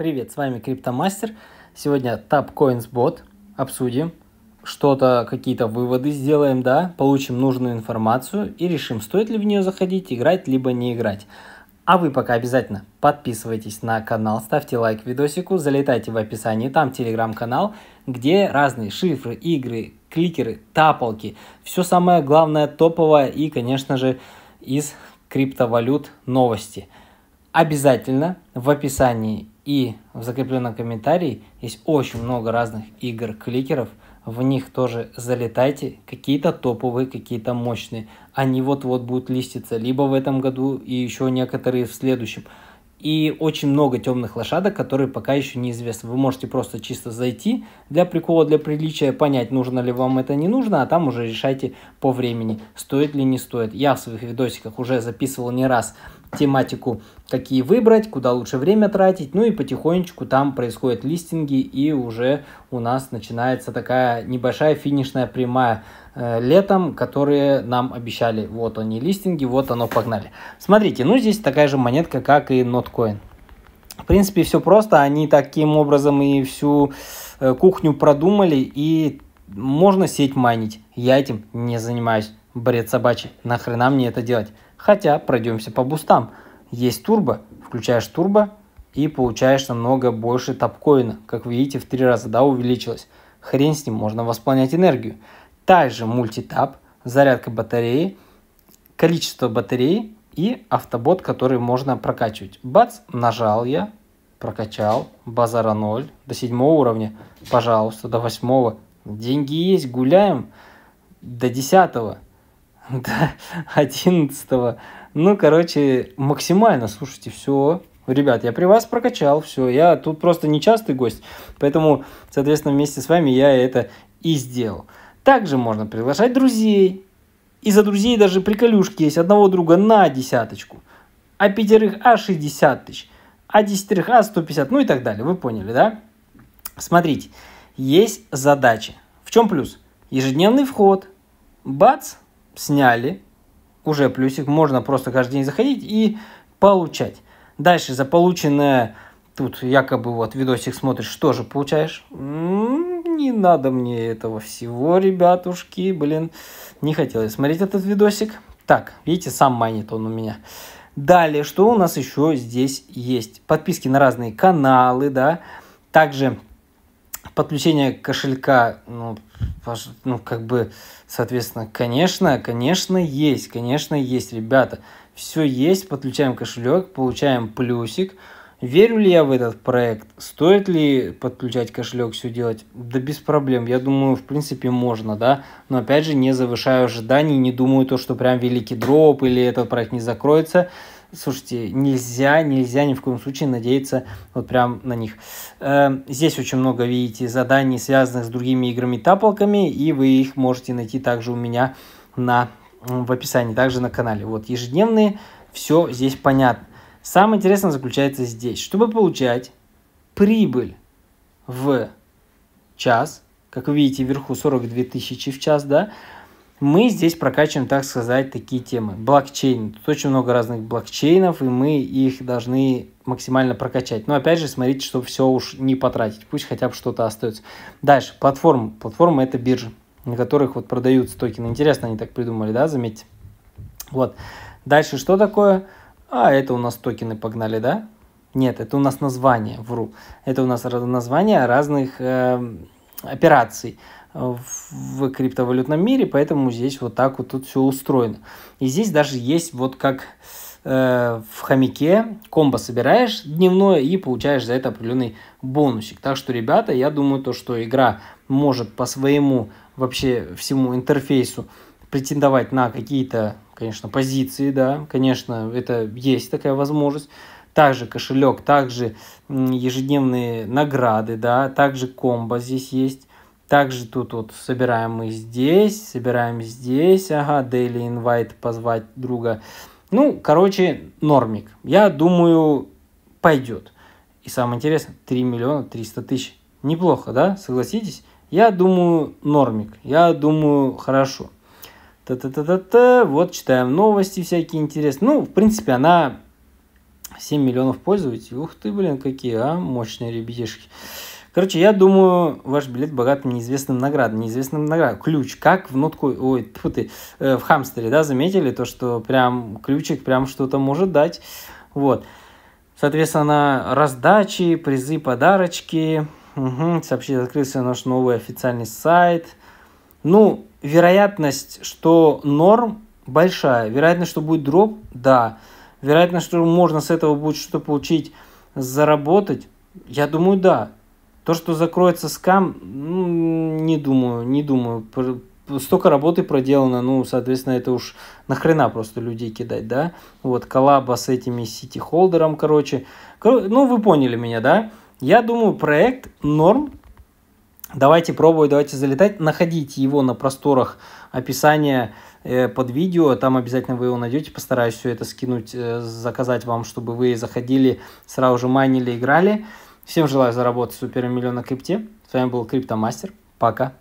Привет, с вами Криптомастер. Сегодня Top Coins Bot. Обсудим что-то, какие-то выводы сделаем, да, получим нужную информацию и решим, стоит ли в нее заходить, играть, либо не играть. А вы пока обязательно подписывайтесь на канал, ставьте лайк видосику, залетайте в описание, там телеграм-канал, где разные шифры, игры, кликеры, тапалки, все самое главное топовое и, конечно же, из криптовалют новости – Обязательно в описании и в закрепленном комментарии есть очень много разных игр-кликеров. В них тоже залетайте. Какие-то топовые, какие-то мощные. Они вот-вот будут листиться либо в этом году и еще некоторые в следующем и очень много темных лошадок, которые пока еще неизвестны. Вы можете просто чисто зайти для прикола, для приличия, понять, нужно ли вам это, не нужно, а там уже решайте по времени, стоит ли не стоит. Я в своих видосиках уже записывал не раз тематику, какие выбрать, куда лучше время тратить, ну и потихонечку там происходят листинги, и уже у нас начинается такая небольшая финишная прямая – Э, летом, которые нам обещали. Вот они листинги, вот оно, погнали. Смотрите, ну здесь такая же монетка, как и NotCoin. В принципе, все просто, они таким образом и всю э, кухню продумали, и можно сеть майнить. Я этим не занимаюсь. Бред собачий, нахрена мне это делать? Хотя, пройдемся по бустам. Есть турбо, включаешь турбо и получаешь намного больше топкоина. Как видите, в три раза да, увеличилось. Хрен с ним, можно восполнять энергию также мультитап, зарядка батареи, количество батареи и автобот, который можно прокачивать. Бац, нажал я, прокачал, базара 0, до 7 уровня, пожалуйста, до 8. Деньги есть, гуляем, до 10, до 11. Ну, короче, максимально, слушайте, все. Ребят, я при вас прокачал, все, я тут просто нечастый гость, поэтому, соответственно, вместе с вами я это и сделал. Также можно приглашать друзей. И за друзей даже приколюшки есть одного друга на десяточку, а пятерых а 60 тысяч, а десятерых а 150, ну и так далее. Вы поняли, да? Смотрите, есть задачи. В чем плюс? Ежедневный вход. Бац, сняли. Уже плюсик. Можно просто каждый день заходить и получать. Дальше за полученное, тут якобы вот видосик смотришь, что же получаешь? М -м -м, не надо мне этого всего, ребятушки, блин, не хотелось смотреть этот видосик. Так, видите, сам майнит он у меня. Далее, что у нас еще здесь есть? Подписки на разные каналы, да, также подключение кошелька, ну, ну, как бы, соответственно, конечно, конечно, есть, конечно, есть, ребята. Все есть, подключаем кошелек, получаем плюсик, Верю ли я в этот проект? Стоит ли подключать кошелек, все делать? Да без проблем. Я думаю, в принципе, можно, да. Но опять же, не завышаю ожиданий, не думаю то, что прям великий дроп или этот проект не закроется. Слушайте, нельзя, нельзя ни в коем случае надеяться вот прям на них. Эм, здесь очень много, видите, заданий, связанных с другими играми-таплками, и вы их можете найти также у меня на, в описании, также на канале. Вот ежедневные, все здесь понятно. Самое интересное заключается здесь. Чтобы получать прибыль в час, как вы видите вверху 42 тысячи в час, да, мы здесь прокачиваем, так сказать, такие темы. Блокчейн. Тут очень много разных блокчейнов, и мы их должны максимально прокачать. Но опять же, смотрите, чтобы все уж не потратить. Пусть хотя бы что-то остается. Дальше. Платформа. Платформа – это биржа, на которых вот продаются токены. Интересно, они так придумали, да, заметьте. Вот. Дальше что такое? А, это у нас токены погнали, да? Нет, это у нас название, вру. Это у нас название разных э, операций в криптовалютном мире, поэтому здесь вот так вот тут все устроено. И здесь даже есть вот как э, в хомяке комбо собираешь дневное и получаешь за это определенный бонусик. Так что, ребята, я думаю, то, что игра может по своему вообще всему интерфейсу претендовать на какие-то, конечно, позиции, да, конечно, это есть такая возможность, также кошелек, также ежедневные награды, да, также комбо здесь есть, также тут вот собираем мы здесь, собираем здесь, ага, daily invite позвать друга. Ну, короче, нормик. Я думаю, пойдет. И самое интересное, 3 миллиона 300 тысяч. Неплохо, да? Согласитесь? Я думаю, нормик. Я думаю, хорошо. Та-та-та-та-та. Вот читаем новости всякие интересные. Ну, в принципе, она 7 миллионов пользователей. Ух ты, блин, какие, а, мощные ребятишки. Короче, я думаю, ваш билет богат неизвестным наградам. Неизвестным наградам. Ключ. Как в нотку... Ой, тьфу ты. Э, в хамстере, да, заметили то, что прям ключик прям что-то может дать. Вот. Соответственно, раздачи, призы, подарочки. Угу. Сообщит, открылся наш новый официальный сайт – ну, вероятность, что норм большая. Вероятность, что будет дроп, да. Вероятность, что можно с этого будет что-то получить, заработать, я думаю, да. То, что закроется скам, ну, не думаю, не думаю. Столько работы проделано, ну, соответственно, это уж нахрена просто людей кидать, да? Вот, коллаба с этими сити-холдером, короче. Ну, вы поняли меня, да? Я думаю, проект норм, Давайте пробовать, давайте залетать. Находите его на просторах описания э, под видео. Там обязательно вы его найдете. Постараюсь все это скинуть, э, заказать вам, чтобы вы заходили, сразу же майнили, играли. Всем желаю заработать супер миллион на крипте. С вами был Криптомастер. Пока.